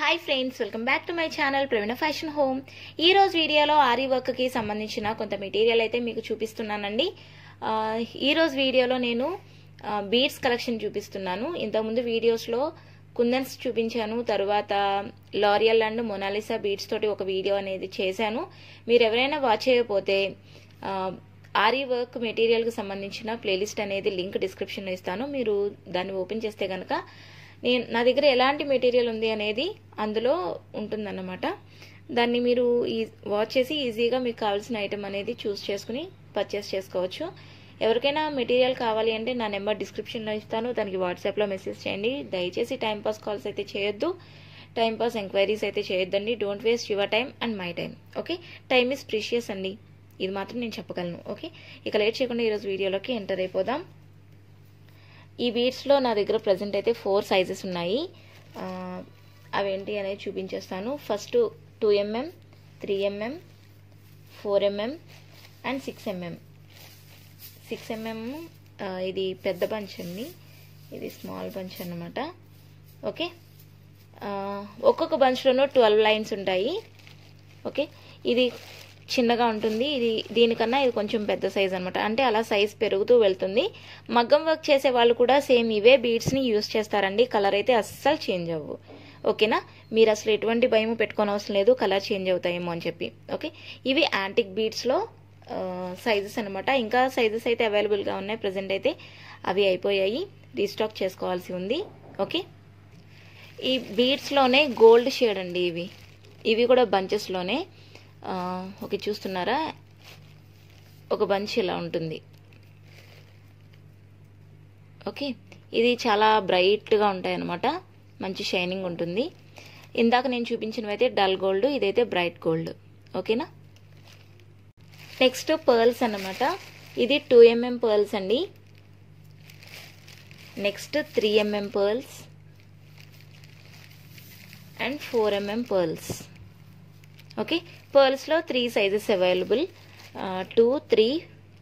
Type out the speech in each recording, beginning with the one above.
hi friends welcome back to my channel Praveena fashion home ఈ రోజు వీడియోలో ఆరీ వర్క్కి సంబంధించిన కొంత మెటీరియల్ అయితే మీకు చూపిస్తున్నానండి ఈరోజు వీడియోలో నేను బీడ్స్ కలెక్షన్ చూపిస్తున్నాను ఇంతకుముందు వీడియోస్లో కుందన్స్ చూపించాను తర్వాత లారియల్ అండ్ మొనాలిసా బీడ్స్ తోటి ఒక వీడియో అనేది చేశాను మీరు ఎవరైనా వాచ్ చేయకపోతే ఆరీ వర్క్ మెటీరియల్కి సంబంధించిన ప్లేలిస్ట్ అనేది లింక్ డిస్క్రిప్షన్లో ఇస్తాను మీరు దాన్ని ఓపెన్ చేస్తే కనుక నేను నా దగ్గర ఎలాంటి మెటీరియల్ ఉంది అనేది అందులో ఉంటుందన్నమాట దాన్ని మీరు ఈ వాచ్ చేసి ఈజీగా మీకు కావాల్సిన ఐటెం అనేది చూస్ చేసుకుని పర్చేస్ చేసుకోవచ్చు ఎవరికైనా మెటీరియల్ కావాలి అంటే నా నెంబర్ డిస్క్రిప్షన్లో ఇస్తాను దానికి వాట్సాప్లో మెసేజ్ చేయండి దయచేసి టైంపాస్ కాల్స్ అయితే చేయొద్దు టైంపాస్ ఎంక్వైరీస్ అయితే చేయొద్దండి don't waste your time and my time okay time is precious అండి ఇది మాత్రం నేను చెప్పగలను ఓకే ఇక లేట్ చేయకుండా ఈరోజు వీడియోలోకి ఎంటర్ అయిపోదాం ఈ బీడ్స్లో నా దగ్గర ప్రజెంట్ అయితే ఫోర్ సైజెస్ ఉన్నాయి అవేంటి అనేది చూపించేస్తాను first two MM three mm four mm and six mm six mm ఇది పెద్ద బంచ్ అండి ఇది స్మాల్ బంచ్ అనమాట ఓకే ఒక్కొక్క బంచ్లోనూ ట్వెల్వ్ లైన్స్ ఉంటాయి ఓకే ఇది చిన్నగా ఉంటుంది ఇది దీనికన్నా ఇది కొంచెం పెద్ద సైజ్ అనమాట అంటే అలా సైజ్ పెరుగుతూ వెళ్తుంది మగ్గం వర్క్ చేసే వాళ్ళు కూడా సేమ్ ఇవే బీడ్స్ని యూజ్ చేస్తారండి కలర్ అయితే అస్సలు చేంజ్ అవ్వు ఓకేనా మీరు అసలు ఎటువంటి భయం పెట్టుకోని అవసరం లేదు కలర్ చేంజ్ అవుతాయేమో అని చెప్పి ఓకే ఇవి యాంటిక్ బీడ్స్లో సైజెస్ అనమాట ఇంకా సైజెస్ అయితే అవైలబుల్గా ఉన్నాయి ప్రజెంట్ అయితే అవి అయిపోయాయి రీస్టాక్ చేసుకోవాల్సి ఉంది ఓకే ఈ బీడ్స్లోనే గోల్డ్ షేడ్ అండి ఇవి ఇవి కూడా బంచెస్లోనే ఓకే చూస్తున్నారా ఒక బంచ్ ఇలా ఉంటుంది ఓకే ఇది చాలా బ్రైట్గా ఉంటాయన్నమాట మంచి షైనింగ్ ఉంటుంది ఇందాక నేను చూపించినవైతే డల్ గోల్డ్ ఇదైతే బ్రైట్ గోల్డ్ ఓకేనా నెక్స్ట్ పర్ల్స్ అనమాట ఇది టూ ఎంఎం పర్ల్స్ అండి next three MM pearls and four MM pearls okay పర్ల్స్లో three sizes available two three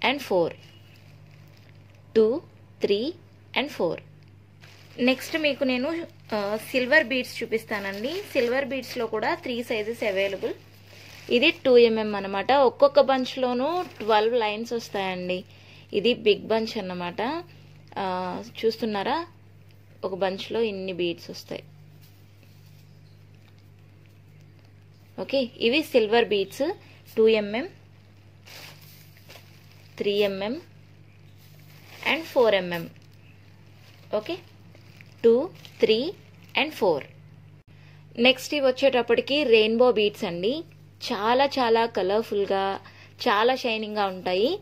and four two three and four next మీకు నేను సిల్వర్ బీడ్స్ చూపిస్తానండి silver బీడ్స్లో కూడా త్రీ సైజెస్ అవైలబుల్ ఇది టూ ఎంఎం అనమాట ఒక్కొక్క బంచ్లోనూ ట్వెల్వ్ లైన్స్ వస్తాయండి ఇది బిగ్ బంచ్ అన్నమాట చూస్తున్నారా ఒక బంచ్లో ఇన్ని బీడ్స్ వస్తాయి ఓకే ఇవి silver beads two MM three MM and four MM okay two three and four next ఇవి వచ్చేటప్పటికి రెయిన్బో బీడ్స్ అండి చాలా చాలా కలర్ఫుల్గా చాలా షైనింగ్గా ఉంటాయి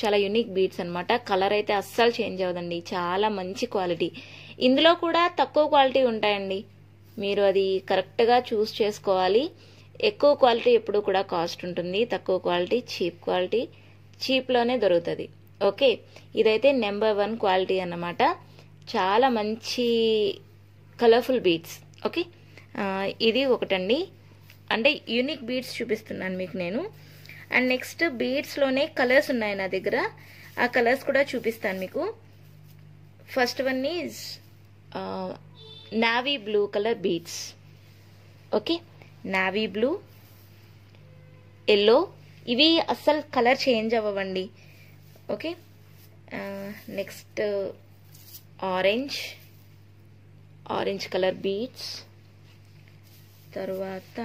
చాలా యునిక్ బీడ్స్ అనమాట కలర్ అయితే అస్సలు చేంజ్ అవ్వదండి చాలా మంచి క్వాలిటీ ఇందులో కూడా తక్కువ క్వాలిటీ ఉంటాయండి మీరు అది కరెక్ట్గా చూస్ చేసుకోవాలి ఎక్కువ క్వాలిటీ ఎప్పుడు కూడా కాస్ట్ ఉంటుంది తక్కువ క్వాలిటీ చీప్ క్వాలిటీ చీప్లోనే దొరుకుతుంది ఓకే ఇదైతే నెంబర్ వన్ క్వాలిటీ అన్నమాట చాలా మంచి కలర్ఫుల్ బీట్స్ ఓకే ఇది ఒకటండి అంటే యూనిక్ బీట్స్ చూపిస్తున్నాను మీకు నేను అండ్ నెక్స్ట్ బీట్స్లోనే కలర్స్ ఉన్నాయి నా దగ్గర ఆ కలర్స్ కూడా చూపిస్తాను మీకు first one is navy blue colour beads okay navy blue yellow ఇవి అస్సలు కలర్ చేంజ్ అవ్వండి okay next orange orange colour beads తర్వాత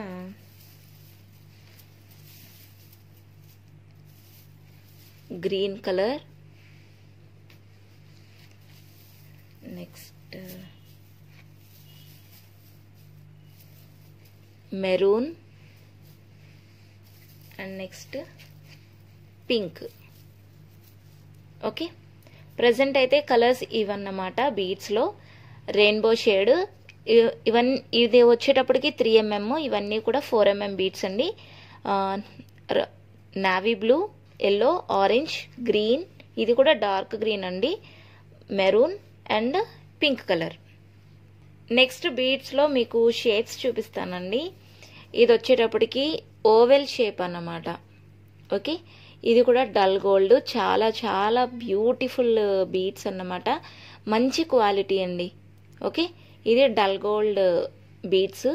green colour next maroon and next pink okay present అయితే కలర్స్ ఇవన్నమాట బీడ్స్లో రెయిన్బో షేడ్ ఇవన్ ఇది వచ్చేటప్పటికి త్రీ ఎంఎం ఇవన్నీ కూడా ఫోర్ ఎంఎం బీట్స్ అండి navy blue yellow orange green ఇది కూడా డార్క్ గ్రీన్ అండి maroon and pink colour next బీట్స్లో మీకు షేడ్స్ చూపిస్తానండి ఇది వచ్చేటప్పటికి ఓవెల్ షేప్ అన్నమాట ఓకే ఇది కూడా డల్ గోల్డ్ చాలా చాలా బ్యూటిఫుల్ బీట్స్ అన్నమాట మంచి క్వాలిటీ అండి ఓకే ఇది డల్ గోల్డ్ బీట్స్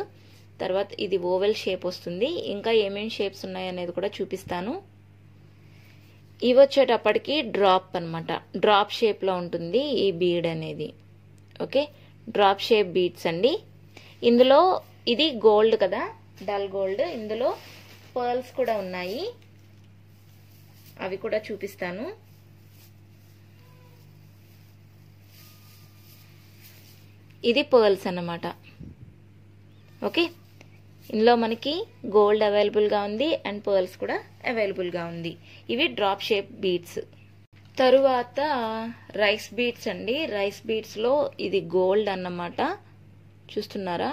తర్వాత ఇది ఓవెల్ షేప్ వస్తుంది ఇంకా ఏమేమి షేప్స్ ఉన్నాయనేది కూడా చూపిస్తాను ఇవి వచ్చేటప్పటికి డ్రాప్ అనమాట డ్రాప్ షేప్లో ఉంటుంది ఈ బీడ్ అనేది ఓకే డ్రాప్ షేప్ బీడ్స్ అండి ఇందులో ఇది గోల్డ్ కదా డల్ గోల్డ్ ఇందులో పర్ల్స్ కూడా ఉన్నాయి అవి కూడా చూపిస్తాను ఇది పర్ల్స్ అన్నమాట ఓకే ఇందులో మనకి గోల్డ్ అవైలబుల్గా ఉంది అండ్ పర్ల్స్ కూడా అవైలబుల్గా ఉంది ఇవి డ్రాప్ షేప్ బీట్స్ తరువాత రైస్ బీట్స్ అండి రైస్ బీట్స్లో ఇది గోల్డ్ అన్నమాట చూస్తున్నారా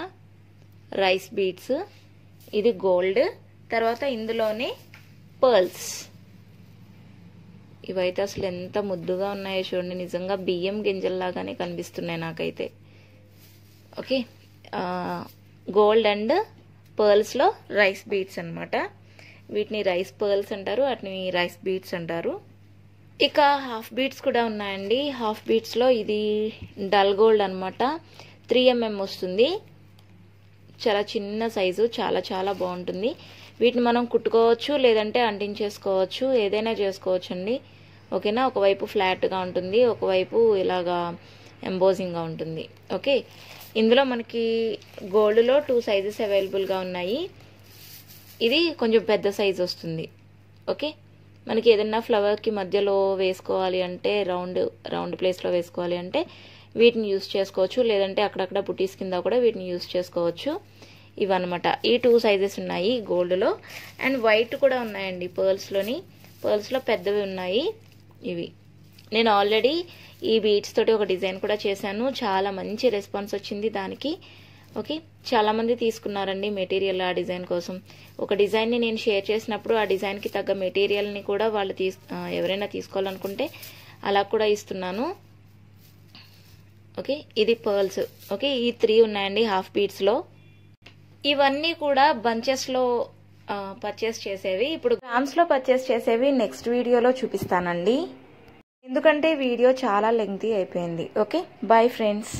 రైస్ బీట్స్ ఇది గోల్డ్ తర్వాత ఇందులోనే పర్ల్స్ ఇవైతే అసలు ఎంత ముద్దుగా ఉన్నాయో చూడండి నిజంగా బియ్యం గింజల్లాగానే కనిపిస్తున్నాయి నాకైతే ఓకే గోల్డ్ అండ్ పర్ల్స్లో రైస్ బీట్స్ అనమాట వీటిని రైస్ పర్ల్స్ అంటారు వాటిని రైస్ బీట్స్ అంటారు ఇక హాఫ్ బీట్స్ కూడా ఉన్నాయండి హాఫ్ బీట్స్లో ఇది డల్ గోల్డ్ అనమాట త్రీ ఎంఎం వస్తుంది చాలా చిన్న సైజు చాలా చాలా బాగుంటుంది వీటిని మనం కుట్టుకోవచ్చు లేదంటే అంటించేసుకోవచ్చు ఏదైనా చేసుకోవచ్చు అండి ఓకేనా ఒకవైపు ఫ్లాట్గా ఉంటుంది ఒకవైపు ఇలాగా ఎంబోజింగ్గా ఉంటుంది ఓకే ఇందులో మనకి గోల్డ్లో టూ సైజెస్ అవైలబుల్గా ఉన్నాయి ఇది కొంచెం పెద్ద సైజ్ వస్తుంది ఓకే మనకి ఏదైనా ఫ్లవర్కి మధ్యలో వేసుకోవాలి అంటే రౌండ్ రౌండ్ ప్లేస్లో వేసుకోవాలి అంటే వీటిని యూస్ చేసుకోవచ్చు లేదంటే అక్కడక్కడ బుటీస్ కింద కూడా వీటిని యూజ్ చేసుకోవచ్చు ఇవన్నమాట ఈ టూ సైజెస్ ఉన్నాయి గోల్డ్లో అండ్ వైట్ కూడా ఉన్నాయండి పర్ల్స్లోని పర్ల్స్లో పెద్దవి ఉన్నాయి ఇవి నేను ఆల్రెడీ ఈ బీట్స్ తోటి ఒక డిజైన్ కూడా చేశాను చాలా మంచి రెస్పాన్స్ వచ్చింది దానికి ఓకే చాలామంది తీసుకున్నారండి మెటీరియల్ ఆ డిజైన్ కోసం ఒక డిజైన్ని నేను షేర్ చేసినప్పుడు ఆ డిజైన్కి తగ్గ మెటీరియల్ని కూడా వాళ్ళు తీసు ఎవరైనా తీసుకోవాలనుకుంటే అలా కూడా ఇస్తున్నాను ఓకే ఇది పర్ల్స్ ఓకే ఈ త్రీ ఉన్నాయండి హాఫ్ బీట్స్లో ఇవన్నీ కూడా బంచెస్లో పర్చేస్ చేసేవి ఇప్పుడు గ్రామ్స్లో పర్చేస్ చేసేవి నెక్స్ట్ వీడియోలో చూపిస్తానండి ఎందుకంటే వీడియో చాలా లెంగ్తీ అయిపోయింది ఓకే బాయ్ ఫ్రెండ్స్